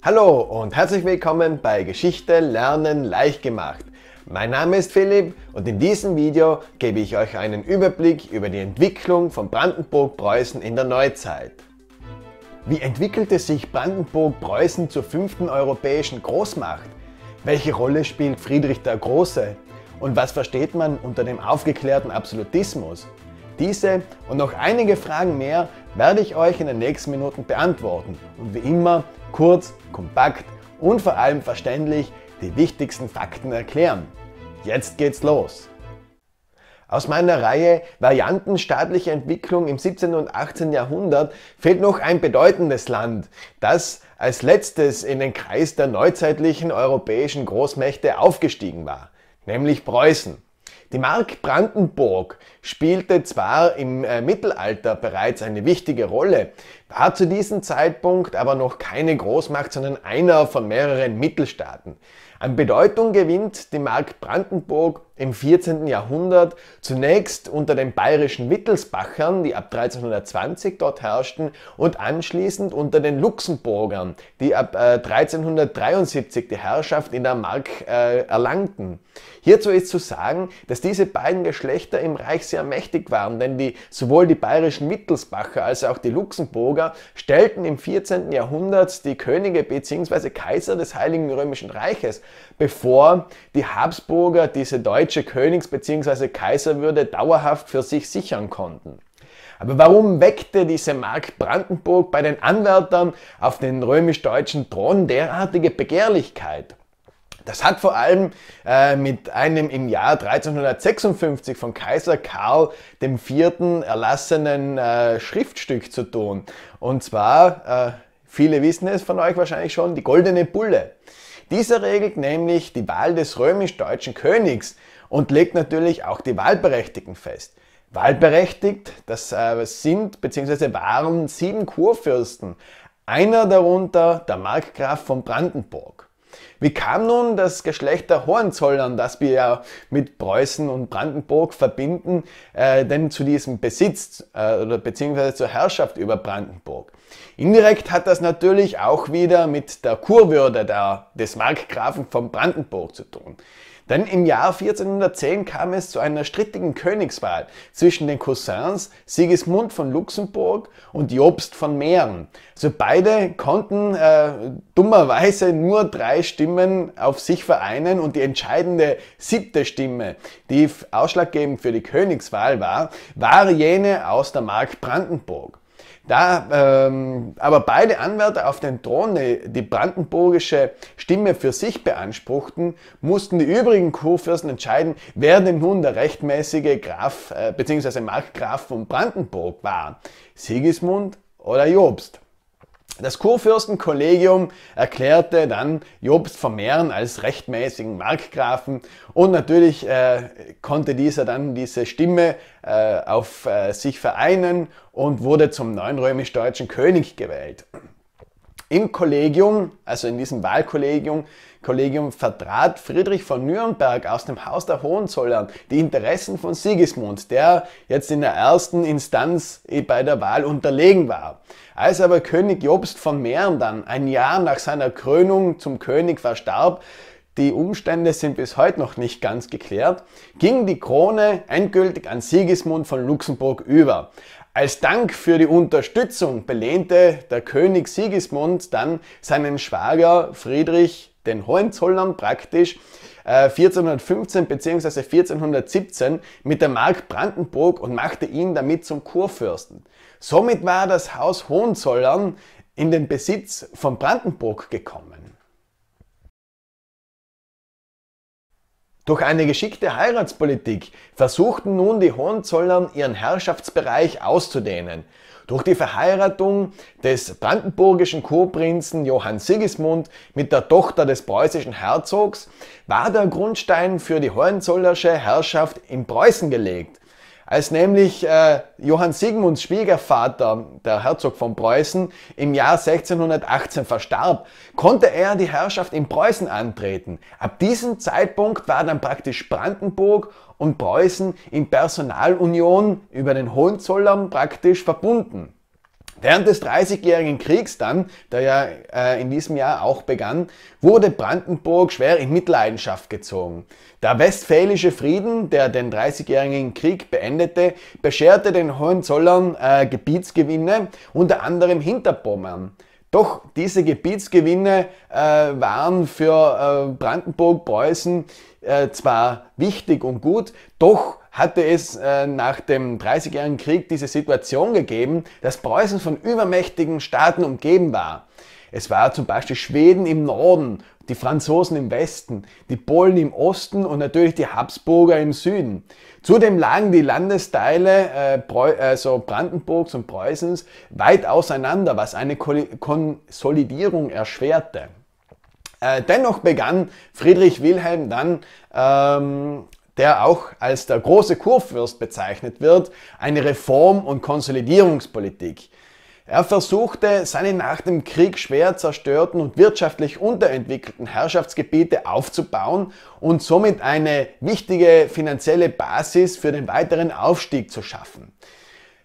Hallo und herzlich willkommen bei Geschichte lernen leicht gemacht. Mein Name ist Philipp und in diesem Video gebe ich euch einen Überblick über die Entwicklung von Brandenburg-Preußen in der Neuzeit. Wie entwickelte sich Brandenburg-Preußen zur fünften europäischen Großmacht? Welche Rolle spielt Friedrich der Große? Und was versteht man unter dem aufgeklärten Absolutismus? Diese und noch einige Fragen mehr werde ich euch in den nächsten Minuten beantworten. Und wie immer kurz, kompakt und vor allem verständlich die wichtigsten Fakten erklären. Jetzt geht's los! Aus meiner Reihe Varianten staatlicher Entwicklung im 17. und 18. Jahrhundert fehlt noch ein bedeutendes Land, das als letztes in den Kreis der neuzeitlichen europäischen Großmächte aufgestiegen war, nämlich Preußen. Die Mark Brandenburg spielte zwar im äh, Mittelalter bereits eine wichtige Rolle, war zu diesem Zeitpunkt aber noch keine Großmacht, sondern einer von mehreren Mittelstaaten. An Bedeutung gewinnt die Mark Brandenburg im 14. Jahrhundert zunächst unter den bayerischen Wittelsbachern, die ab 1320 dort herrschten, und anschließend unter den Luxemburgern, die ab äh, 1373 die Herrschaft in der Mark äh, erlangten. Hierzu ist zu sagen, dass dass diese beiden Geschlechter im Reich sehr mächtig waren, denn die, sowohl die bayerischen Mittelsbacher als auch die Luxemburger stellten im 14. Jahrhundert die Könige bzw. Kaiser des Heiligen Römischen Reiches, bevor die Habsburger diese deutsche Königs- bzw. Kaiserwürde dauerhaft für sich sichern konnten. Aber warum weckte diese Mark Brandenburg bei den Anwärtern auf den römisch-deutschen Thron derartige Begehrlichkeit? Das hat vor allem äh, mit einem im Jahr 1356 von Kaiser Karl IV. erlassenen äh, Schriftstück zu tun. Und zwar, äh, viele wissen es von euch wahrscheinlich schon, die Goldene Bulle. Dieser regelt nämlich die Wahl des römisch-deutschen Königs und legt natürlich auch die Wahlberechtigten fest. Wahlberechtigt, das äh, sind bzw. waren sieben Kurfürsten, einer darunter der Markgraf von Brandenburg. Wie kam nun das Geschlecht der Hohenzollern, das wir ja mit Preußen und Brandenburg verbinden, äh, denn zu diesem Besitz äh, oder beziehungsweise zur Herrschaft über Brandenburg? Indirekt hat das natürlich auch wieder mit der Kurwürde der, des Markgrafen von Brandenburg zu tun. Denn im Jahr 1410 kam es zu einer strittigen Königswahl zwischen den Cousins Sigismund von Luxemburg und Jobst von Mähren. Also beide konnten äh, dummerweise nur drei Stimmen auf sich vereinen und die entscheidende siebte Stimme, die ausschlaggebend für die Königswahl war, war jene aus der Mark Brandenburg. Da ähm, aber beide Anwärter auf den Thron die brandenburgische Stimme für sich beanspruchten, mussten die übrigen Kurfürsten entscheiden, wer denn nun der rechtmäßige Graf äh, bzw. Markgraf von Brandenburg war, Sigismund oder Jobst. Das Kurfürstenkollegium erklärte dann Jobst Vermehren als rechtmäßigen Markgrafen und natürlich äh, konnte dieser dann diese Stimme äh, auf äh, sich vereinen und wurde zum neuen römisch-deutschen König gewählt. Im Kollegium, also in diesem Wahlkollegium, Kollegium vertrat Friedrich von Nürnberg aus dem Haus der Hohenzollern die Interessen von Sigismund, der jetzt in der ersten Instanz eh bei der Wahl unterlegen war. Als aber König Jobst von Mähren dann ein Jahr nach seiner Krönung zum König verstarb, die Umstände sind bis heute noch nicht ganz geklärt, ging die Krone endgültig an Sigismund von Luxemburg über. Als Dank für die Unterstützung belehnte der König Sigismund dann seinen Schwager Friedrich den Hohenzollern praktisch 1415 bzw. 1417 mit der Mark Brandenburg und machte ihn damit zum Kurfürsten. Somit war das Haus Hohenzollern in den Besitz von Brandenburg gekommen. Durch eine geschickte Heiratspolitik versuchten nun die Hohenzollern ihren Herrschaftsbereich auszudehnen. Durch die Verheiratung des brandenburgischen Kurprinzen Johann Sigismund mit der Tochter des preußischen Herzogs war der Grundstein für die hohenzollersche Herrschaft in Preußen gelegt als nämlich äh, Johann Sigmunds Schwiegervater, der Herzog von Preußen, im Jahr 1618 verstarb, konnte er die Herrschaft in Preußen antreten. Ab diesem Zeitpunkt war dann praktisch Brandenburg und Preußen in Personalunion über den Hohenzollern praktisch verbunden. Während des Dreißigjährigen Kriegs dann, der ja äh, in diesem Jahr auch begann, wurde Brandenburg schwer in Mitleidenschaft gezogen. Der Westfälische Frieden, der den Dreißigjährigen Krieg beendete, bescherte den Hohenzollern äh, Gebietsgewinne, unter anderem Hinterpommern. Doch diese Gebietsgewinne äh, waren für äh, Brandenburg-Preußen äh, zwar wichtig und gut, doch hatte es äh, nach dem 30-jährigen Krieg diese Situation gegeben, dass Preußen von übermächtigen Staaten umgeben war. Es war zum Beispiel Schweden im Norden, die Franzosen im Westen, die Polen im Osten und natürlich die Habsburger im Süden. Zudem lagen die Landesteile äh, also Brandenburgs und Preußens weit auseinander, was eine Konsolidierung erschwerte. Äh, dennoch begann Friedrich Wilhelm dann ähm, der auch als der große Kurfürst bezeichnet wird, eine Reform- und Konsolidierungspolitik. Er versuchte, seine nach dem Krieg schwer zerstörten und wirtschaftlich unterentwickelten Herrschaftsgebiete aufzubauen und somit eine wichtige finanzielle Basis für den weiteren Aufstieg zu schaffen.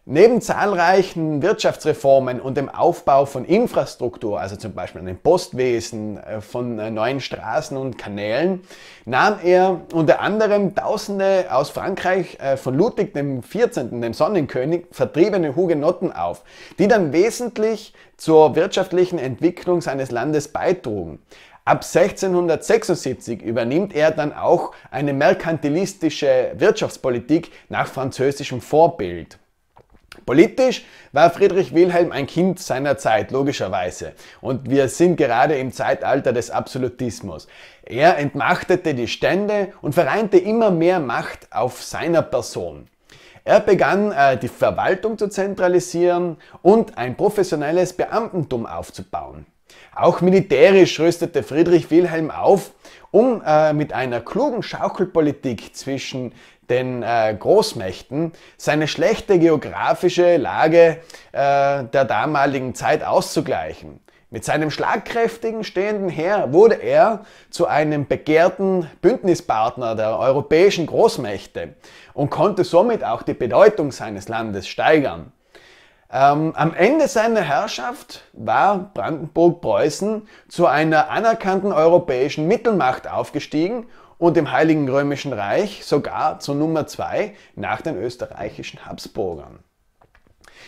Neben zahlreichen Wirtschaftsreformen und dem Aufbau von Infrastruktur, also zum Beispiel einem Postwesen, äh, von äh, neuen Straßen und Kanälen, nahm er unter anderem Tausende aus Frankreich äh, von Ludwig XIV., dem Sonnenkönig, vertriebene Hugenotten auf, die dann wesentlich zur wirtschaftlichen Entwicklung seines Landes beitrugen. Ab 1676 übernimmt er dann auch eine merkantilistische Wirtschaftspolitik nach französischem Vorbild. Politisch war Friedrich Wilhelm ein Kind seiner Zeit, logischerweise. Und wir sind gerade im Zeitalter des Absolutismus. Er entmachtete die Stände und vereinte immer mehr Macht auf seiner Person. Er begann, äh, die Verwaltung zu zentralisieren und ein professionelles Beamtentum aufzubauen. Auch militärisch rüstete Friedrich Wilhelm auf, um äh, mit einer klugen Schaukelpolitik zwischen den äh, Großmächten seine schlechte geografische Lage äh, der damaligen Zeit auszugleichen. Mit seinem schlagkräftigen stehenden Heer wurde er zu einem begehrten Bündnispartner der europäischen Großmächte und konnte somit auch die Bedeutung seines Landes steigern. Ähm, am Ende seiner Herrschaft war Brandenburg-Preußen zu einer anerkannten europäischen Mittelmacht aufgestiegen und dem Heiligen Römischen Reich sogar zur Nummer zwei nach den österreichischen Habsburgern.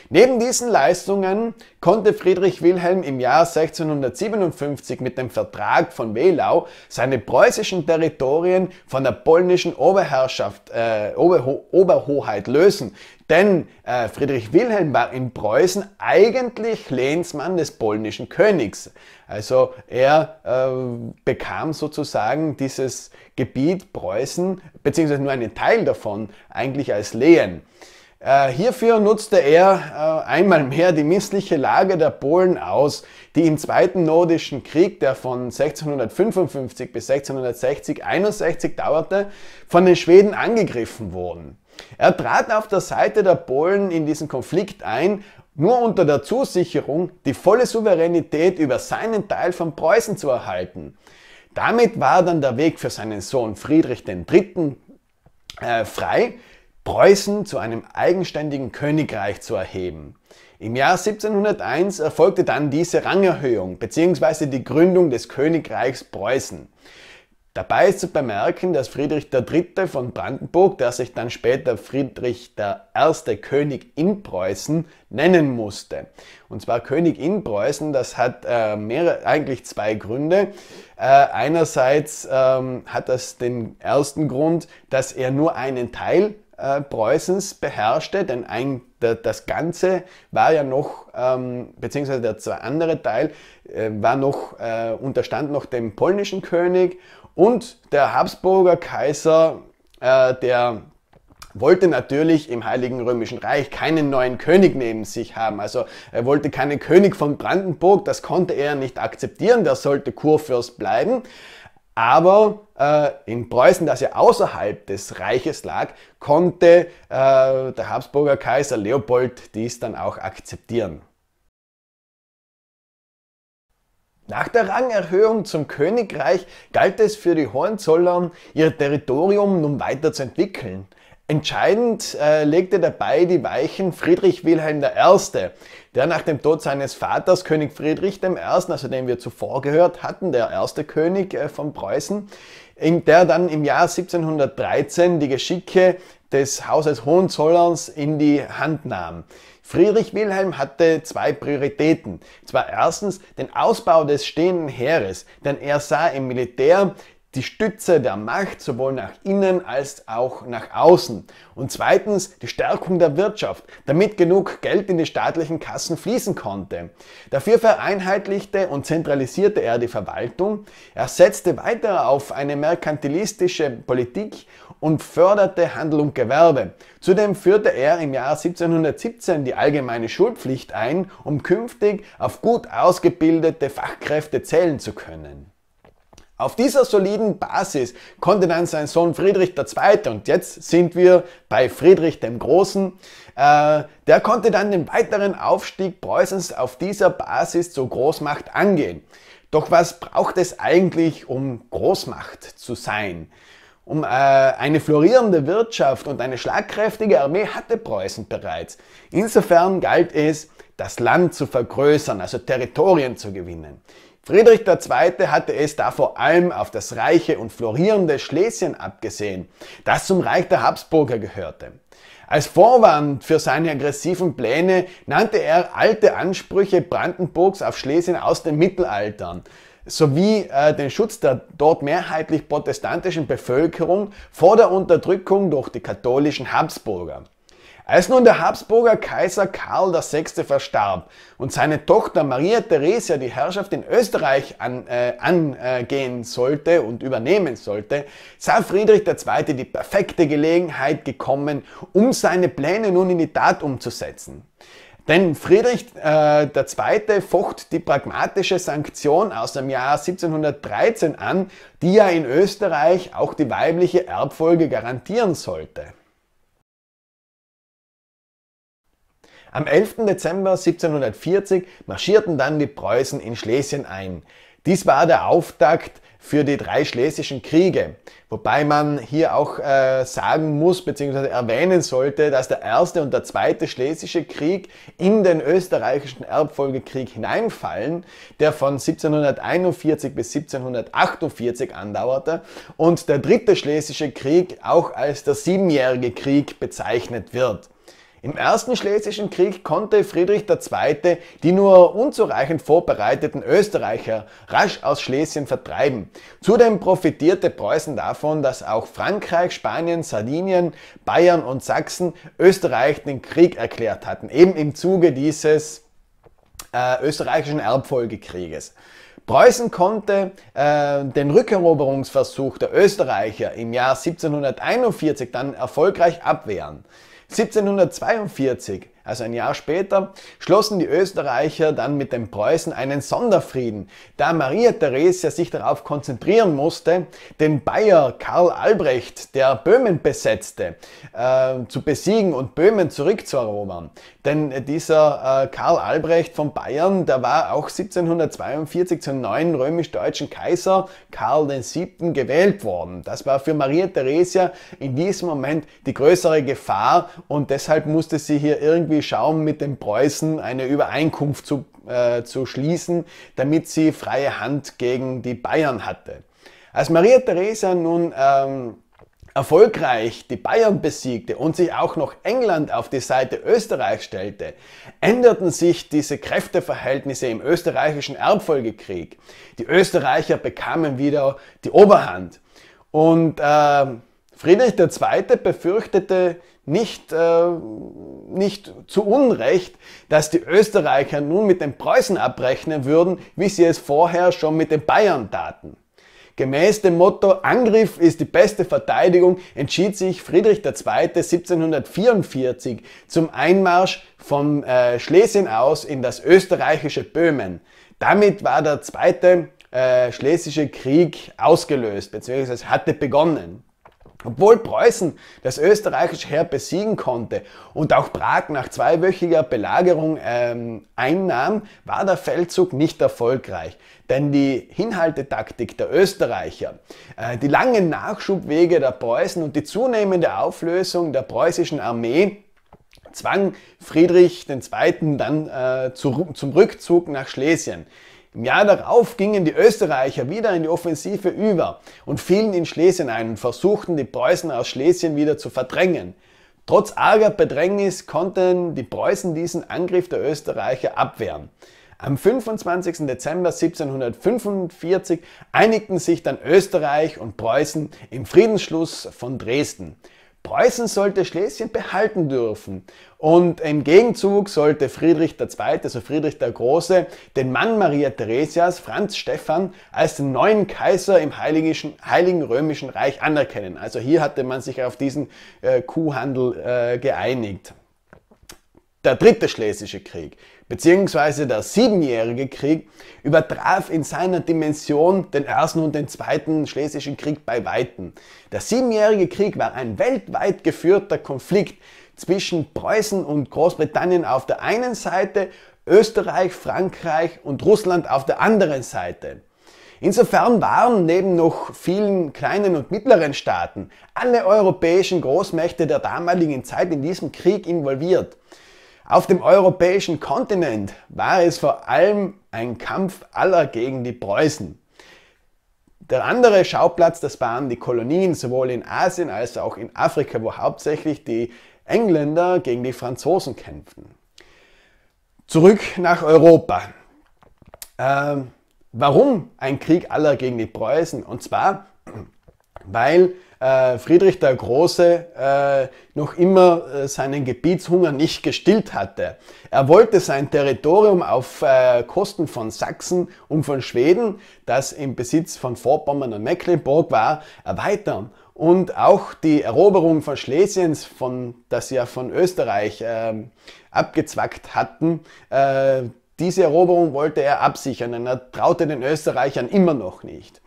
Neben diesen Leistungen konnte Friedrich Wilhelm im Jahr 1657 mit dem Vertrag von Wehlau seine preußischen Territorien von der polnischen Oberherrschaft, äh, Oberho Oberhoheit lösen. Denn äh, Friedrich Wilhelm war in Preußen eigentlich Lehnsmann des polnischen Königs. Also er äh, bekam sozusagen dieses Gebiet Preußen, beziehungsweise nur einen Teil davon, eigentlich als Lehen. Äh, hierfür nutzte er äh, einmal mehr die missliche Lage der Polen aus, die im Zweiten Nordischen Krieg, der von 1655 bis 1660 61 dauerte, von den Schweden angegriffen wurden. Er trat auf der Seite der Polen in diesen Konflikt ein, nur unter der Zusicherung, die volle Souveränität über seinen Teil von Preußen zu erhalten. Damit war dann der Weg für seinen Sohn Friedrich III. Äh, frei, Preußen zu einem eigenständigen Königreich zu erheben. Im Jahr 1701 erfolgte dann diese Rangerhöhung bzw. die Gründung des Königreichs Preußen. Dabei ist zu bemerken, dass Friedrich III. von Brandenburg, der sich dann später Friedrich I. König in Preußen nennen musste. Und zwar König in Preußen, das hat äh, mehrere, eigentlich zwei Gründe. Äh, einerseits ähm, hat das den ersten Grund, dass er nur einen Teil äh, Preußens beherrschte, denn ein, der, das Ganze war ja noch, ähm, beziehungsweise der zwei andere Teil äh, war noch, äh, unterstand noch dem polnischen König und der Habsburger Kaiser, äh, der wollte natürlich im Heiligen Römischen Reich keinen neuen König neben sich haben. Also er wollte keinen König von Brandenburg, das konnte er nicht akzeptieren, der sollte Kurfürst bleiben. Aber äh, in Preußen, das ja außerhalb des Reiches lag, konnte äh, der Habsburger Kaiser Leopold dies dann auch akzeptieren. Nach der Rangerhöhung zum Königreich galt es für die Hohenzollern, ihr Territorium nun weiter zu entwickeln. Entscheidend äh, legte dabei die Weichen Friedrich Wilhelm I., der nach dem Tod seines Vaters, König Friedrich I., also den wir zuvor gehört hatten, der erste König äh, von Preußen, in der dann im Jahr 1713 die Geschicke des Hauses Hohenzollerns in die Hand nahm. Friedrich Wilhelm hatte zwei Prioritäten. Zwar erstens den Ausbau des stehenden Heeres, denn er sah im Militär die Stütze der Macht sowohl nach innen als auch nach außen. Und zweitens die Stärkung der Wirtschaft, damit genug Geld in die staatlichen Kassen fließen konnte. Dafür vereinheitlichte und zentralisierte er die Verwaltung, er setzte weiter auf eine merkantilistische Politik und förderte Handel und Gewerbe. Zudem führte er im Jahr 1717 die allgemeine Schulpflicht ein, um künftig auf gut ausgebildete Fachkräfte zählen zu können. Auf dieser soliden Basis konnte dann sein Sohn Friedrich II. und jetzt sind wir bei Friedrich dem Großen, äh, der konnte dann den weiteren Aufstieg Preußens auf dieser Basis zur Großmacht angehen. Doch was braucht es eigentlich, um Großmacht zu sein? Um äh, eine florierende Wirtschaft und eine schlagkräftige Armee hatte Preußen bereits. Insofern galt es, das Land zu vergrößern, also Territorien zu gewinnen. Friedrich II. hatte es da vor allem auf das reiche und florierende Schlesien abgesehen, das zum Reich der Habsburger gehörte. Als Vorwand für seine aggressiven Pläne nannte er alte Ansprüche Brandenburgs auf Schlesien aus dem Mittelalter sowie äh, den Schutz der dort mehrheitlich protestantischen Bevölkerung vor der Unterdrückung durch die katholischen Habsburger. Als nun der Habsburger Kaiser Karl VI. verstarb und seine Tochter Maria Theresia die Herrschaft in Österreich an, äh, angehen sollte und übernehmen sollte, sah Friedrich II. die perfekte Gelegenheit gekommen, um seine Pläne nun in die Tat umzusetzen. Denn Friedrich äh, II. focht die pragmatische Sanktion aus dem Jahr 1713 an, die ja in Österreich auch die weibliche Erbfolge garantieren sollte. Am 11. Dezember 1740 marschierten dann die Preußen in Schlesien ein. Dies war der Auftakt für die drei schlesischen Kriege. Wobei man hier auch äh, sagen muss bzw. erwähnen sollte, dass der erste und der zweite schlesische Krieg in den österreichischen Erbfolgekrieg hineinfallen, der von 1741 bis 1748 andauerte und der dritte schlesische Krieg auch als der siebenjährige Krieg bezeichnet wird. Im Ersten Schlesischen Krieg konnte Friedrich II. die nur unzureichend vorbereiteten Österreicher rasch aus Schlesien vertreiben. Zudem profitierte Preußen davon, dass auch Frankreich, Spanien, Sardinien, Bayern und Sachsen Österreich den Krieg erklärt hatten, eben im Zuge dieses äh, österreichischen Erbfolgekrieges. Preußen konnte äh, den Rückeroberungsversuch der Österreicher im Jahr 1741 dann erfolgreich abwehren. 1742 also ein Jahr später, schlossen die Österreicher dann mit den Preußen einen Sonderfrieden, da Maria Theresia sich darauf konzentrieren musste, den Bayer Karl Albrecht, der Böhmen besetzte, äh, zu besiegen und Böhmen zurückzuerobern. Denn dieser äh, Karl Albrecht von Bayern, der war auch 1742 zum neuen römisch-deutschen Kaiser Karl VII. gewählt worden. Das war für Maria Theresia in diesem Moment die größere Gefahr und deshalb musste sie hier irgendwie Schaum mit den Preußen eine Übereinkunft zu, äh, zu schließen, damit sie freie Hand gegen die Bayern hatte. Als Maria Theresa nun ähm, erfolgreich die Bayern besiegte und sich auch noch England auf die Seite Österreichs stellte, änderten sich diese Kräfteverhältnisse im österreichischen Erbfolgekrieg. Die Österreicher bekamen wieder die Oberhand. Und äh, Friedrich II. befürchtete nicht, äh, nicht zu Unrecht, dass die Österreicher nun mit den Preußen abrechnen würden, wie sie es vorher schon mit den Bayern taten. Gemäß dem Motto Angriff ist die beste Verteidigung entschied sich Friedrich II. 1744 zum Einmarsch von äh, Schlesien aus in das österreichische Böhmen. Damit war der zweite äh, Schlesische Krieg ausgelöst bzw. hatte begonnen. Obwohl Preußen das österreichische Heer besiegen konnte und auch Prag nach zweiwöchiger Belagerung ähm, einnahm, war der Feldzug nicht erfolgreich. Denn die Hinhaltetaktik der Österreicher, äh, die langen Nachschubwege der Preußen und die zunehmende Auflösung der preußischen Armee zwang Friedrich II. dann äh, zu, zum Rückzug nach Schlesien. Im Jahr darauf gingen die Österreicher wieder in die Offensive über und fielen in Schlesien ein und versuchten die Preußen aus Schlesien wieder zu verdrängen. Trotz arger Bedrängnis konnten die Preußen diesen Angriff der Österreicher abwehren. Am 25. Dezember 1745 einigten sich dann Österreich und Preußen im Friedensschluss von Dresden. Preußen sollte Schlesien behalten dürfen und im Gegenzug sollte Friedrich II., also Friedrich der Große, den Mann Maria Theresias, Franz Stephan, als den neuen Kaiser im Heiligen, Heiligen Römischen Reich anerkennen. Also hier hatte man sich auf diesen äh, Kuhhandel äh, geeinigt. Der dritte Schlesische Krieg beziehungsweise der Siebenjährige Krieg übertraf in seiner Dimension den ersten und den zweiten Schlesischen Krieg bei Weitem. Der Siebenjährige Krieg war ein weltweit geführter Konflikt, zwischen Preußen und Großbritannien auf der einen Seite, Österreich, Frankreich und Russland auf der anderen Seite. Insofern waren neben noch vielen kleinen und mittleren Staaten alle europäischen Großmächte der damaligen Zeit in diesem Krieg involviert. Auf dem europäischen Kontinent war es vor allem ein Kampf aller gegen die Preußen. Der andere Schauplatz, das waren die Kolonien, sowohl in Asien als auch in Afrika, wo hauptsächlich die Engländer gegen die Franzosen kämpften. Zurück nach Europa. Ähm, warum ein Krieg aller gegen die Preußen? Und zwar, weil äh, Friedrich der Große äh, noch immer äh, seinen Gebietshunger nicht gestillt hatte. Er wollte sein Territorium auf äh, Kosten von Sachsen und von Schweden, das im Besitz von Vorpommern und Mecklenburg war, erweitern und auch die Eroberung von Schlesiens, von, das sie ja von Österreich äh, abgezwackt hatten, äh, diese Eroberung wollte er absichern denn er traute den Österreichern immer noch nicht.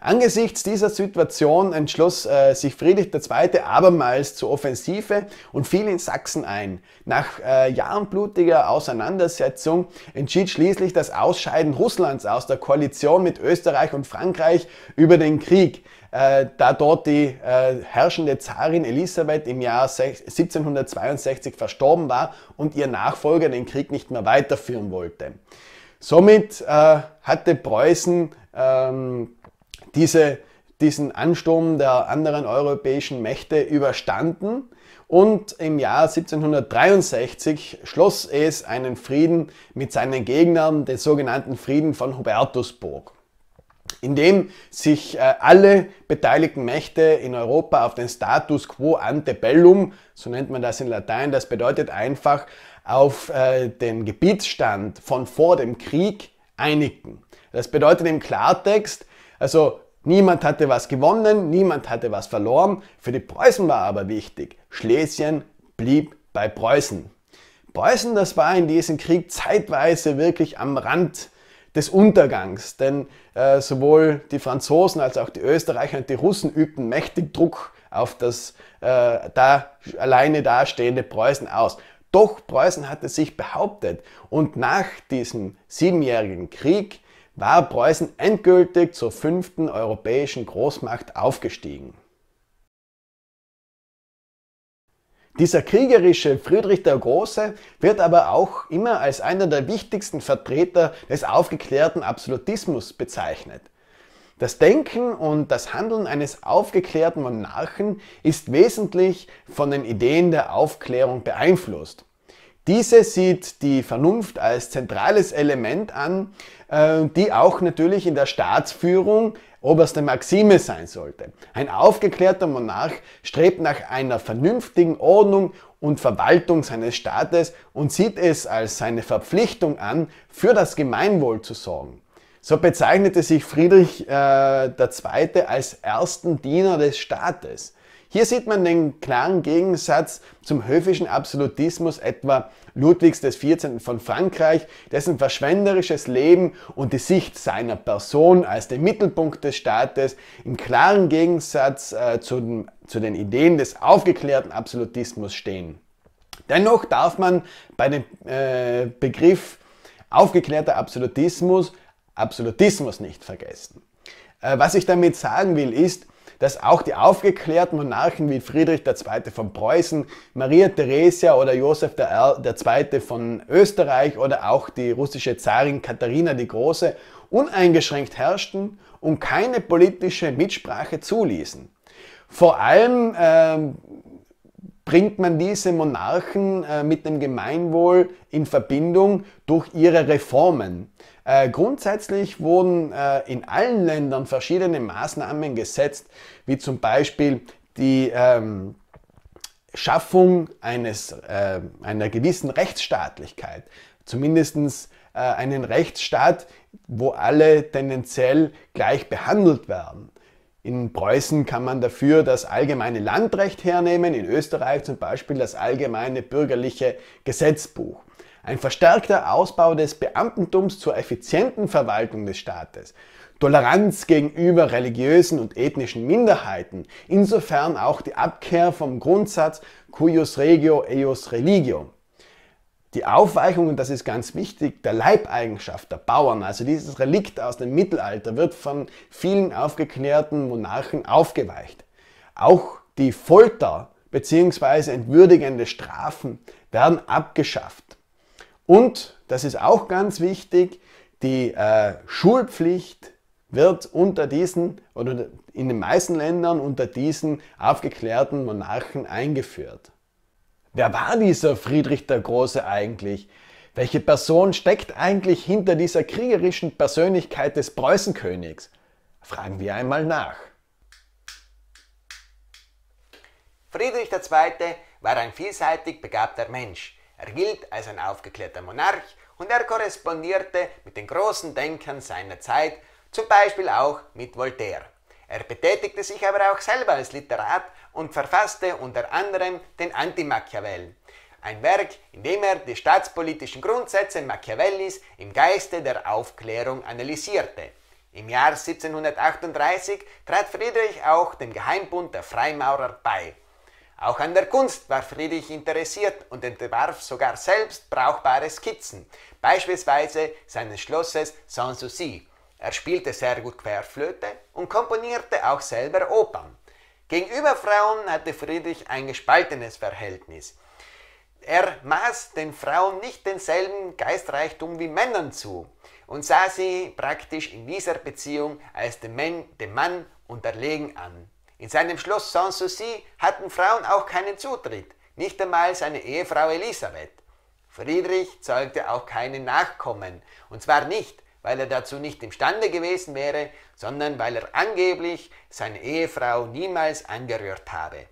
Angesichts dieser Situation entschloss äh, sich Friedrich II. abermals zur Offensive und fiel in Sachsen ein. Nach äh, Jahren blutiger Auseinandersetzung entschied schließlich das Ausscheiden Russlands aus der Koalition mit Österreich und Frankreich über den Krieg, äh, da dort die äh, herrschende Zarin Elisabeth im Jahr 1762 verstorben war und ihr Nachfolger den Krieg nicht mehr weiterführen wollte. Somit äh, hatte Preußen ähm, diese, diesen Ansturm der anderen europäischen Mächte überstanden und im Jahr 1763 schloss es einen Frieden mit seinen Gegnern, den sogenannten Frieden von Hubertusburg, in dem sich äh, alle beteiligten Mächte in Europa auf den Status quo ante bellum, so nennt man das in Latein, das bedeutet einfach auf äh, den Gebietsstand von vor dem Krieg einigten. Das bedeutet im Klartext, also niemand hatte was gewonnen, niemand hatte was verloren. Für die Preußen war aber wichtig, Schlesien blieb bei Preußen. Preußen, das war in diesem Krieg zeitweise wirklich am Rand des Untergangs, denn äh, sowohl die Franzosen als auch die Österreicher und die Russen übten mächtig Druck auf das äh, da, alleine dastehende Preußen aus. Doch Preußen hatte sich behauptet und nach diesem siebenjährigen Krieg war Preußen endgültig zur fünften europäischen Großmacht aufgestiegen. Dieser kriegerische Friedrich der Große wird aber auch immer als einer der wichtigsten Vertreter des aufgeklärten Absolutismus bezeichnet. Das Denken und das Handeln eines aufgeklärten Monarchen ist wesentlich von den Ideen der Aufklärung beeinflusst. Diese sieht die Vernunft als zentrales Element an, äh, die auch natürlich in der Staatsführung oberste Maxime sein sollte. Ein aufgeklärter Monarch strebt nach einer vernünftigen Ordnung und Verwaltung seines Staates und sieht es als seine Verpflichtung an, für das Gemeinwohl zu sorgen. So bezeichnete sich Friedrich äh, II. als ersten Diener des Staates. Hier sieht man den klaren Gegensatz zum höfischen Absolutismus etwa Ludwigs des 14. von Frankreich, dessen verschwenderisches Leben und die Sicht seiner Person als den Mittelpunkt des Staates im klaren Gegensatz äh, zu, den, zu den Ideen des aufgeklärten Absolutismus stehen. Dennoch darf man bei dem äh, Begriff aufgeklärter Absolutismus Absolutismus nicht vergessen. Äh, was ich damit sagen will, ist, dass auch die aufgeklärten Monarchen wie Friedrich II. von Preußen, Maria Theresia oder Josef II. von Österreich oder auch die russische Zarin Katharina die Große uneingeschränkt herrschten und keine politische Mitsprache zuließen. Vor allem ähm, bringt man diese Monarchen äh, mit dem Gemeinwohl in Verbindung durch ihre Reformen. Äh, grundsätzlich wurden äh, in allen Ländern verschiedene Maßnahmen gesetzt, wie zum Beispiel die ähm, Schaffung eines, äh, einer gewissen Rechtsstaatlichkeit, zumindest äh, einen Rechtsstaat, wo alle tendenziell gleich behandelt werden. In Preußen kann man dafür das allgemeine Landrecht hernehmen, in Österreich zum Beispiel das allgemeine bürgerliche Gesetzbuch. Ein verstärkter Ausbau des Beamtentums zur effizienten Verwaltung des Staates. Toleranz gegenüber religiösen und ethnischen Minderheiten, insofern auch die Abkehr vom Grundsatz cuius regio eius religio. Die Aufweichung, und das ist ganz wichtig, der Leibeigenschaft der Bauern, also dieses Relikt aus dem Mittelalter, wird von vielen aufgeklärten Monarchen aufgeweicht. Auch die Folter bzw. entwürdigende Strafen werden abgeschafft. Und, das ist auch ganz wichtig, die äh, Schulpflicht wird unter diesen oder in den meisten Ländern unter diesen aufgeklärten Monarchen eingeführt. Wer war dieser Friedrich der Große eigentlich? Welche Person steckt eigentlich hinter dieser kriegerischen Persönlichkeit des Preußenkönigs? Fragen wir einmal nach. Friedrich II. war ein vielseitig begabter Mensch. Er gilt als ein aufgeklärter Monarch und er korrespondierte mit den großen Denkern seiner Zeit, zum Beispiel auch mit Voltaire. Er betätigte sich aber auch selber als Literat und verfasste unter anderem den Anti-Machiavell, ein Werk, in dem er die staatspolitischen Grundsätze Machiavellis im Geiste der Aufklärung analysierte. Im Jahr 1738 trat Friedrich auch dem Geheimbund der Freimaurer bei. Auch an der Kunst war Friedrich interessiert und entwarf sogar selbst brauchbare Skizzen, beispielsweise seines Schlosses Sanssouci. Er spielte sehr gut Querflöte und komponierte auch selber Opern. Gegenüber Frauen hatte Friedrich ein gespaltenes Verhältnis. Er maß den Frauen nicht denselben Geistreichtum wie Männern zu und sah sie praktisch in dieser Beziehung als dem, Mann unterlegen an. In seinem Schloss Sanssouci hatten Frauen auch keinen Zutritt, nicht einmal seine Ehefrau Elisabeth. Friedrich zeugte auch keine Nachkommen, und zwar nicht, weil er dazu nicht imstande gewesen wäre, sondern weil er angeblich seine Ehefrau niemals angerührt habe.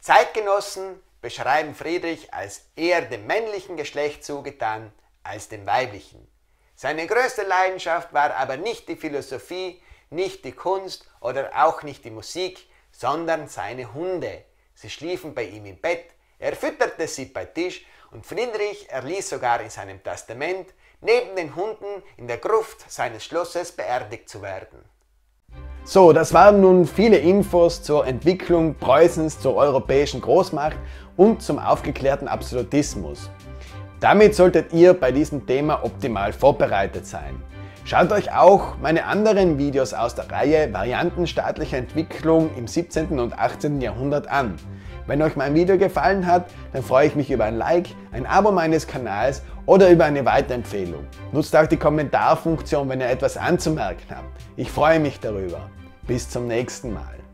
Zeitgenossen beschreiben Friedrich als eher dem männlichen Geschlecht zugetan als dem weiblichen. Seine größte Leidenschaft war aber nicht die Philosophie, nicht die Kunst oder auch nicht die Musik, sondern seine Hunde. Sie schliefen bei ihm im Bett, er fütterte sie bei Tisch und Friedrich erließ sogar in seinem Testament, neben den Hunden in der Gruft seines Schlosses beerdigt zu werden. So, das waren nun viele Infos zur Entwicklung Preußens zur europäischen Großmacht und zum aufgeklärten Absolutismus. Damit solltet ihr bei diesem Thema optimal vorbereitet sein. Schaut euch auch meine anderen Videos aus der Reihe Varianten staatlicher Entwicklung im 17. und 18. Jahrhundert an. Wenn euch mein Video gefallen hat, dann freue ich mich über ein Like, ein Abo meines Kanals oder über eine Weiterempfehlung. Nutzt auch die Kommentarfunktion, wenn ihr etwas anzumerken habt. Ich freue mich darüber. Bis zum nächsten Mal.